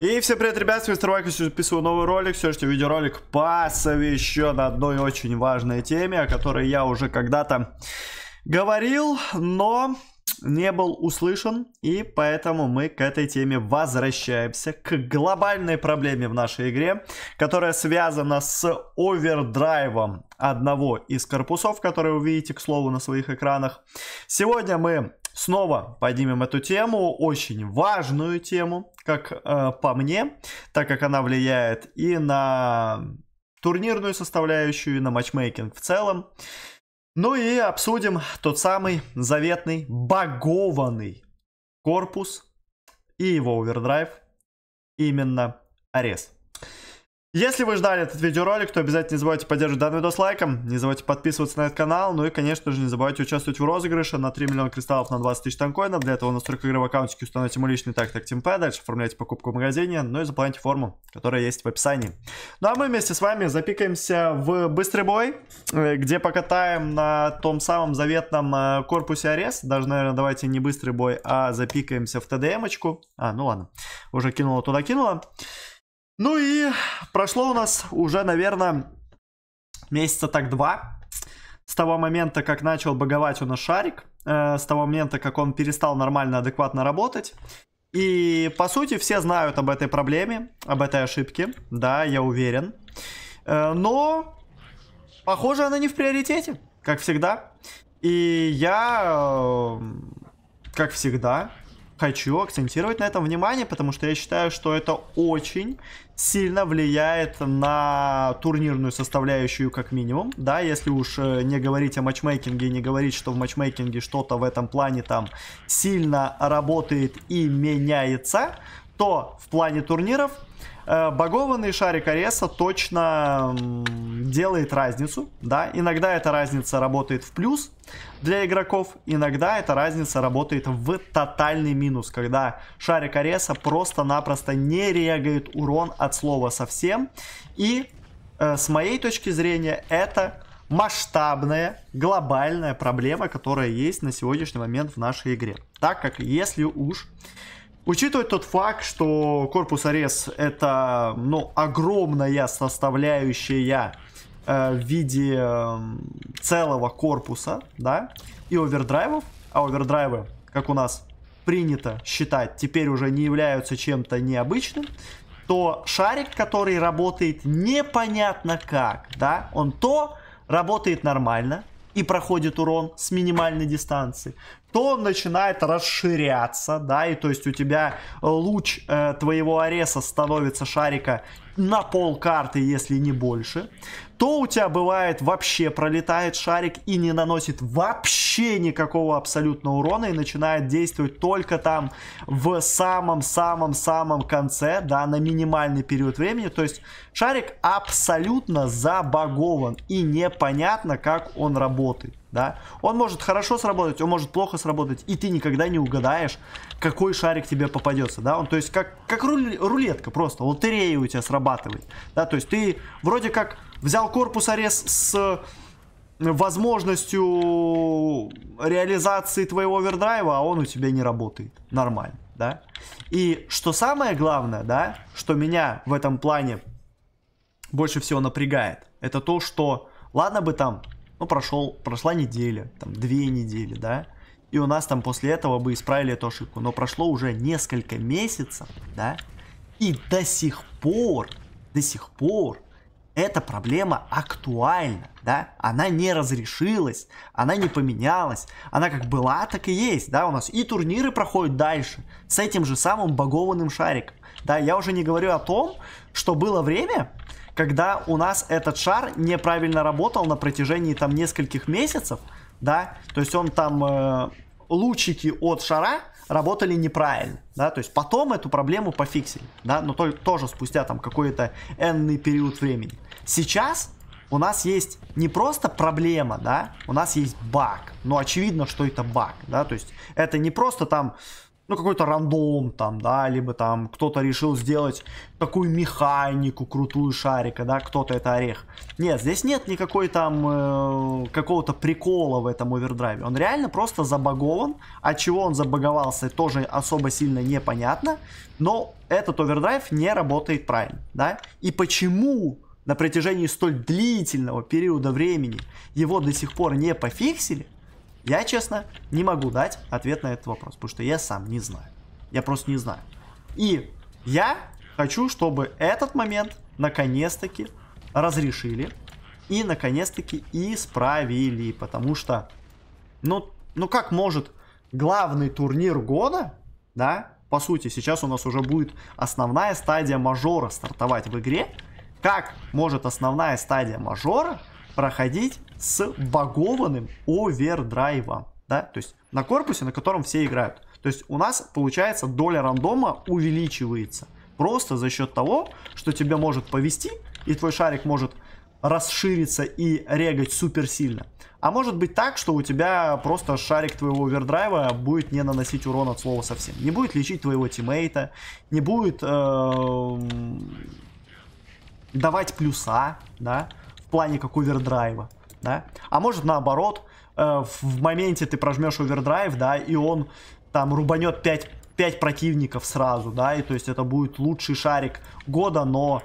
И всем привет, ребят, с вами Старвайк, записываю новый ролик, все, что видеоролик посвящен одной очень важной теме, о которой я уже когда-то говорил, но не был услышан, и поэтому мы к этой теме возвращаемся, к глобальной проблеме в нашей игре, которая связана с овердрайвом одного из корпусов, который вы видите, к слову, на своих экранах. Сегодня мы снова поднимем эту тему, очень важную тему, как э, по мне, так как она влияет и на турнирную составляющую, и на матчмейкинг в целом. Ну и обсудим тот самый заветный богованный корпус и его овердрайв, именно арест. Если вы ждали этот видеоролик, то обязательно не забывайте поддерживать данный видос лайком, не забывайте подписываться на этот канал, ну и, конечно же, не забывайте участвовать в розыгрыше на 3 миллиона кристаллов на 20 тысяч танкоинов. Для этого настройка игры в аккаунтике установите мой личный тактик Тимпэ, дальше оформляйте покупку в магазине, ну и заполняйте форму, которая есть в описании. Ну а мы вместе с вами запикаемся в быстрый бой, э, где покатаем на том самом заветном э, корпусе Арес. Даже, наверное, давайте не быстрый бой, а запикаемся в ТДМочку. А, ну ладно, уже кинула туда кинула. Ну и прошло у нас уже, наверное, месяца так два с того момента, как начал боговать у нас шарик, э, с того момента, как он перестал нормально, адекватно работать. И, по сути, все знают об этой проблеме, об этой ошибке, да, я уверен. Э, но, похоже, она не в приоритете, как всегда. И я, э, как всегда, хочу акцентировать на этом внимание, потому что я считаю, что это очень сильно влияет на турнирную составляющую как минимум, да, если уж э, не говорить о матчмейкинге, не говорить, что в матчмейкинге что-то в этом плане там сильно работает и меняется, то в плане турниров Э, багованный шарик Ареса точно делает разницу, да, иногда эта разница работает в плюс для игроков, иногда эта разница работает в тотальный минус, когда шарик Ареса просто-напросто не регает урон от слова совсем, и э, с моей точки зрения это масштабная, глобальная проблема, которая есть на сегодняшний момент в нашей игре. Так как если уж Учитывая тот факт, что корпус Арес это ну, огромная составляющая э, в виде э, целого корпуса, да, и овердрайвов, а овердрайвы, как у нас принято считать, теперь уже не являются чем-то необычным, то шарик, который работает непонятно как, да, он то работает нормально, и проходит урон с минимальной дистанции, то он начинает расширяться, да, и то есть у тебя э, луч э, твоего ареса становится шарика на пол карты, если не больше, то у тебя бывает вообще пролетает шарик и не наносит вообще вообще никакого абсолютно урона и начинает действовать только там в самом-самом-самом конце, да, на минимальный период времени. То есть шарик абсолютно забагован и непонятно, как он работает. Да? Он может хорошо сработать, он может плохо сработать, и ты никогда не угадаешь, какой шарик тебе попадется, да, он, то есть как, как рулетка просто, лотерея у тебя срабатывает, да, то есть ты вроде как взял корпус арес с возможностью реализации твоего овердрайва, а он у тебя не работает нормально, да. И что самое главное, да, что меня в этом плане больше всего напрягает, это то, что, ладно бы там, ну, прошел, прошла неделя, там, две недели, да, и у нас там после этого бы исправили эту ошибку, но прошло уже несколько месяцев, да, и до сих пор, до сих пор эта проблема актуальна, да, она не разрешилась, она не поменялась, она как была, так и есть, да, у нас и турниры проходят дальше с этим же самым багованным шариком, да, я уже не говорю о том, что было время, когда у нас этот шар неправильно работал на протяжении там нескольких месяцев, да, то есть он там э, лучики от шара работали неправильно, да, то есть потом эту проблему пофиксили, да, но то, тоже спустя там какой-то энный период времени. Сейчас у нас есть не просто проблема, да, у нас есть баг. Ну, очевидно, что это баг, да, то есть это не просто там, ну, какой-то рандом там, да, либо там кто-то решил сделать такую механику крутую шарика, да, кто-то это орех. Нет, здесь нет никакой там э, какого-то прикола в этом овердрайве. Он реально просто забагован, от чего он забаговался, тоже особо сильно непонятно, но этот овердрайв не работает правильно, да. И почему на протяжении столь длительного периода времени его до сих пор не пофиксили, я, честно, не могу дать ответ на этот вопрос, потому что я сам не знаю. Я просто не знаю. И я хочу, чтобы этот момент наконец-таки разрешили и наконец-таки исправили, потому что, ну, ну как может главный турнир года, да, по сути, сейчас у нас уже будет основная стадия мажора стартовать в игре, как может основная стадия мажора проходить с багованным овердрайвом? Да? То есть на корпусе, на котором все играют. То есть у нас, получается, доля рандома увеличивается. Просто за счет того, что тебя может повести, и твой шарик может расшириться и регать супер сильно. А может быть так, что у тебя просто шарик твоего овердрайва будет не наносить урон от слова совсем. Не будет лечить твоего тиммейта, не будет... Э давать плюса, да, в плане как овердрайва, да. А может наоборот, э, в моменте ты прожмешь овердрайв, да, и он там рубанет 5, 5 противников сразу, да, и то есть это будет лучший шарик года, но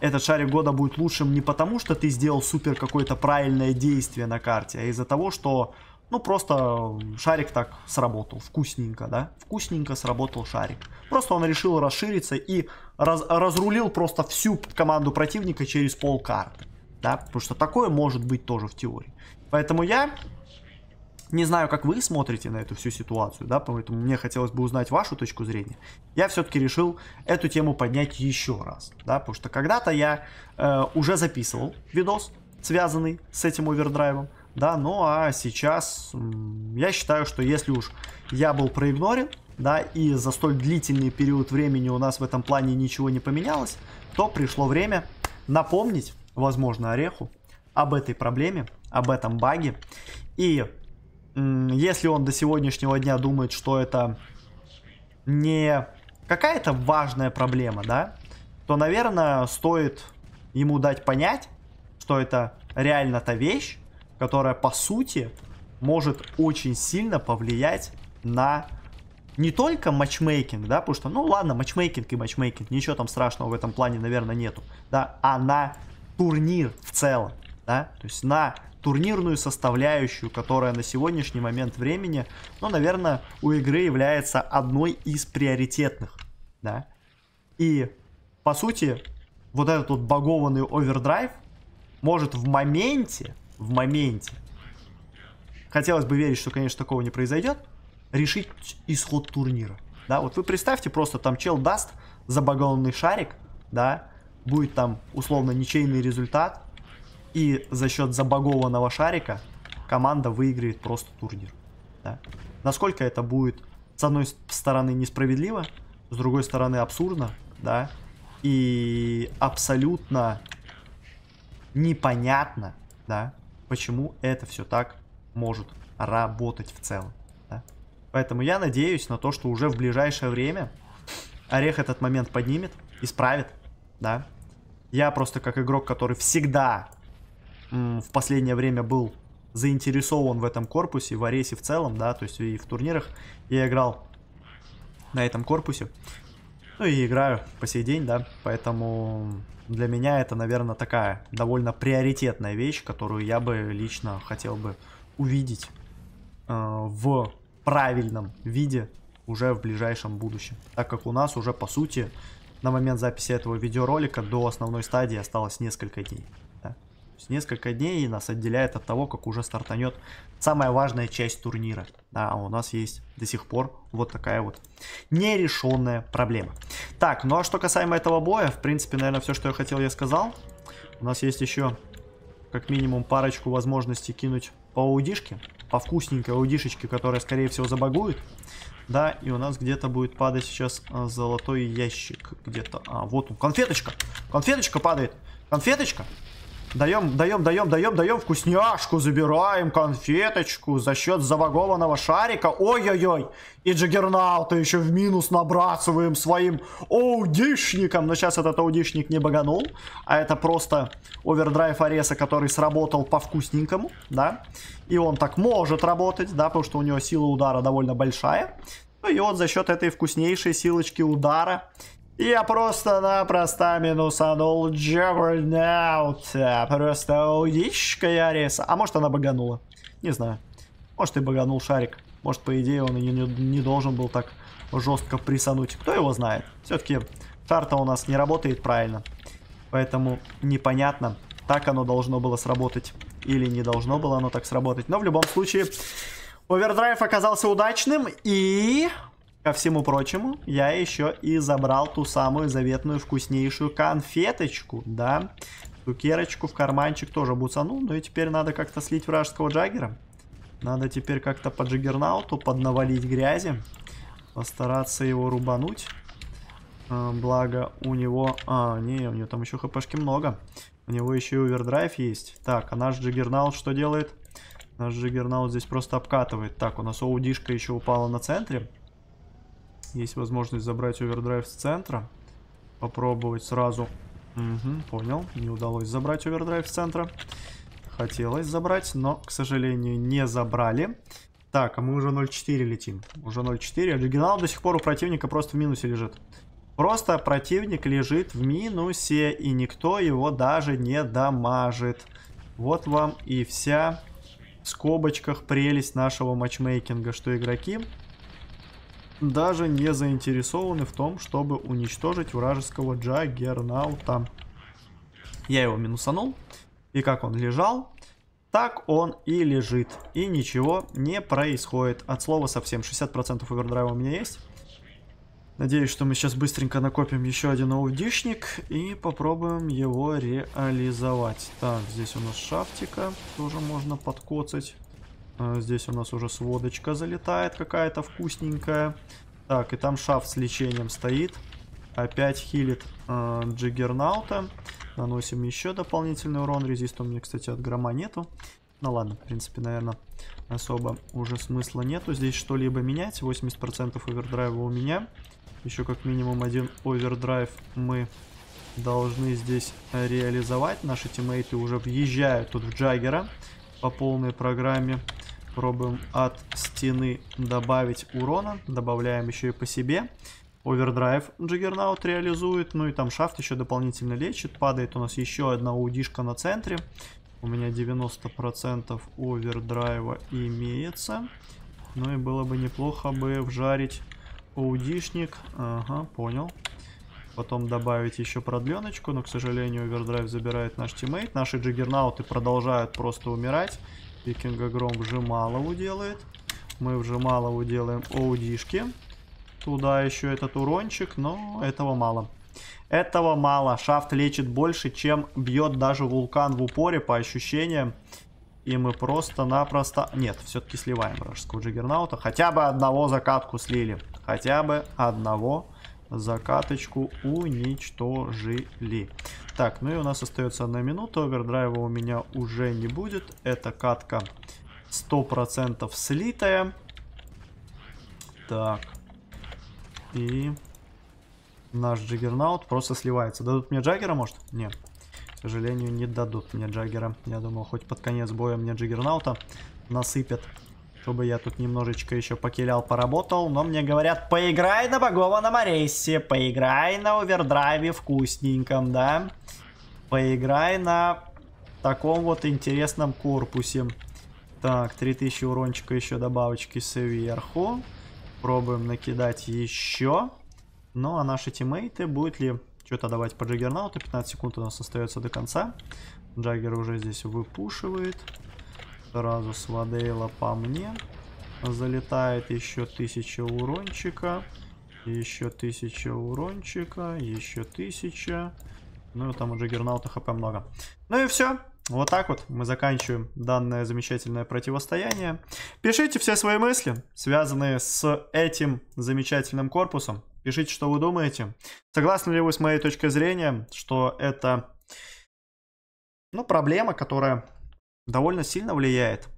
этот шарик года будет лучшим не потому, что ты сделал супер какое-то правильное действие на карте, а из-за того, что ну, просто э, шарик так сработал, вкусненько, да? Вкусненько сработал шарик. Просто он решил расшириться и раз, разрулил просто всю команду противника через пол карты, да? Потому что такое может быть тоже в теории. Поэтому я не знаю, как вы смотрите на эту всю ситуацию, да, поэтому мне хотелось бы узнать вашу точку зрения. Я все-таки решил эту тему поднять еще раз, да, потому что когда-то я э, уже записывал видос, связанный с этим овердрайвом, да, ну а сейчас я считаю, что если уж я был проигнорен, да, и за столь длительный период времени у нас в этом плане ничего не поменялось, то пришло время напомнить, возможно, Ореху об этой проблеме, об этом баге. И если он до сегодняшнего дня думает, что это не какая-то важная проблема, да, то, наверное, стоит ему дать понять, что это реально та вещь, которая по сути может очень сильно повлиять на не только матчмейкинг, да, потому что, ну ладно, матчмейкинг и матчмейкинг, ничего там страшного в этом плане, наверное, нету, да, а на турнир в целом, да, то есть на турнирную составляющую, которая на сегодняшний момент времени, ну, наверное, у игры является одной из приоритетных, да, и, по сути, вот этот вот багованный овердрайв может в моменте в моменте. Хотелось бы верить, что, конечно, такого не произойдет. Решить исход турнира. Да, вот вы представьте, просто там чел даст забагалный шарик, да, будет там условно ничейный результат, и за счет забагованного шарика команда выиграет просто турнир. Да. Насколько это будет, с одной стороны, несправедливо, с другой стороны, абсурдно, да, и абсолютно непонятно, да, почему это все так может работать в целом. Да? Поэтому я надеюсь на то, что уже в ближайшее время Орех этот момент поднимет, исправит, да. Я просто как игрок, который всегда в последнее время был заинтересован в этом корпусе, в Аресе в целом, да, то есть и в турнирах я играл на этом корпусе. Ну и играю по сей день, да, поэтому для меня это, наверное, такая довольно приоритетная вещь, которую я бы лично хотел бы увидеть э, в правильном виде уже в ближайшем будущем. Так как у нас уже, по сути, на момент записи этого видеоролика до основной стадии осталось несколько дней есть несколько дней нас отделяет от того, как уже стартанет самая важная часть турнира. А у нас есть до сих пор вот такая вот нерешенная проблема. Так, ну а что касаемо этого боя, в принципе, наверное, все, что я хотел, я сказал. У нас есть еще как минимум парочку возможностей кинуть по аудишке, по вкусненькой аудишечке, которая, скорее всего, забагует. Да, и у нас где-то будет падать сейчас э, золотой ящик. Где-то, а, вот он, конфеточка. Конфеточка падает. Конфеточка. Даем, даем, даем, даем, даем вкусняшку, забираем конфеточку за счет завагованного шарика. Ой-ой-ой, и Джаггернаута еще в минус набрасываем своим оудишником, Но сейчас этот оудишник не баганул, а это просто овердрайв Ареса, который сработал по-вкусненькому, да. И он так может работать, да, потому что у него сила удара довольно большая. Ну и вот за счет этой вкуснейшей силочки удара я просто-напросто минусанул Джавернаута. Просто уйдишь, Яриса. А может она баганула? Не знаю. Может и баганул шарик. Может по идее он и не, не должен был так жестко присануть. Кто его знает? Все-таки карта у нас не работает правильно. Поэтому непонятно, так оно должно было сработать или не должно было оно так сработать. Но в любом случае, овердрайв оказался удачным и Ко всему прочему, я еще и забрал ту самую заветную вкуснейшую конфеточку, да. Цукерочку в карманчик тоже буцану. Ну и теперь надо как-то слить вражеского джаггера. Надо теперь как-то по джаггернауту поднавалить грязи. Постараться его рубануть. А, благо у него... А, не, у него там еще хпшки много. У него еще и овердрайв есть. Так, а наш джиггернаут что делает? Наш джиггернаут здесь просто обкатывает. Так, у нас оудишка еще упала на центре. Есть возможность забрать овердрайв с центра. Попробовать сразу. Угу, понял. Не удалось забрать овердрайв с центра. Хотелось забрать, но, к сожалению, не забрали. Так, а мы уже 0-4 летим. Уже 0-4. Оригинал до сих пор у противника просто в минусе лежит. Просто противник лежит в минусе, и никто его даже не дамажит. Вот вам и вся в скобочках прелесть нашего матчмейкинга, что игроки даже не заинтересованы в том, чтобы уничтожить вражеского Джаггернаута. Я его минусанул. И как он лежал, так он и лежит. И ничего не происходит. От слова совсем. 60% овердрайва у меня есть. Надеюсь, что мы сейчас быстренько накопим еще один аудишник и попробуем его реализовать. Так, здесь у нас шафтика. Тоже можно подкоцать. Э, здесь у нас уже сводочка залетает какая-то вкусненькая. Так, и там шафт с лечением стоит. Опять хилит э, Джиггернаута. Наносим еще дополнительный урон. Резиста у меня, кстати, от грома нету. Ну ладно, в принципе, наверное, особо уже смысла нету. Здесь что-либо менять. 80% овердрайва у меня. Еще как минимум один овердрайв мы должны здесь реализовать. Наши тиммейты уже въезжают тут в Джаггера по полной программе. Пробуем от стены добавить урона. Добавляем еще и по себе. Овердрайв Джиггернаут реализует. Ну и там шафт еще дополнительно лечит. Падает у нас еще одна удишка на центре. У меня 90% овердрайва имеется. Ну и было бы неплохо бы вжарить удишник. Ага, понял. Потом добавить еще продленочку, но, к сожалению, овердрайв забирает наш тиммейт. Наши джиггернауты продолжают просто умирать. Викинга Гром вжималову делает. Мы вжималову делаем оудишки. Туда еще этот урончик, но этого мало. Этого мало. Шафт лечит больше, чем бьет даже вулкан в упоре, по ощущениям. И мы просто-напросто... Нет, все-таки сливаем вражеского джиггернаута. Хотя бы одного закатку слили. Хотя бы одного Закаточку уничтожили. Так, ну и у нас остается одна минута. Овердрайва у меня уже не будет. Это катка 100% слитая. Так. И наш джиггернаут просто сливается. Дадут мне джаггера, может? Нет. К сожалению, не дадут мне джаггера. Я думал, хоть под конец боя мне джиггернаута насыпят. Чтобы я тут немножечко еще покилял, поработал. Но мне говорят, поиграй на богованном Арейсе, поиграй на овердрайве вкусненьком, да? Поиграй на таком вот интересном корпусе. Так, 3000 урончика еще добавочки сверху. Пробуем накидать еще. Ну, а наши тиммейты, будут ли что-то давать по джаггернауту? 15 секунд у нас остается до конца. Джаггер уже здесь выпушивает сразу свадейла по мне. Залетает еще тысяча урончика. Еще тысяча урончика. Еще тысяча. Ну, и там у Джаггернаута хп много. Ну и все. Вот так вот мы заканчиваем данное замечательное противостояние. Пишите все свои мысли, связанные с этим замечательным корпусом. Пишите, что вы думаете. Согласны ли вы с моей точкой зрения, что это ну, проблема, которая довольно сильно влияет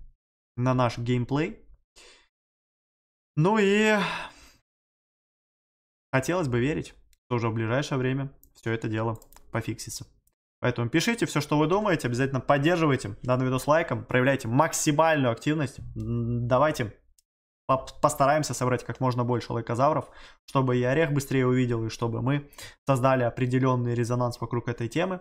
на наш геймплей. Ну и хотелось бы верить, что уже в ближайшее время все это дело пофиксится. Поэтому пишите все, что вы думаете, обязательно поддерживайте данный видос лайком, проявляйте максимальную активность, давайте постараемся собрать как можно больше лайкозавров, чтобы и Орех быстрее увидел, и чтобы мы создали определенный резонанс вокруг этой темы.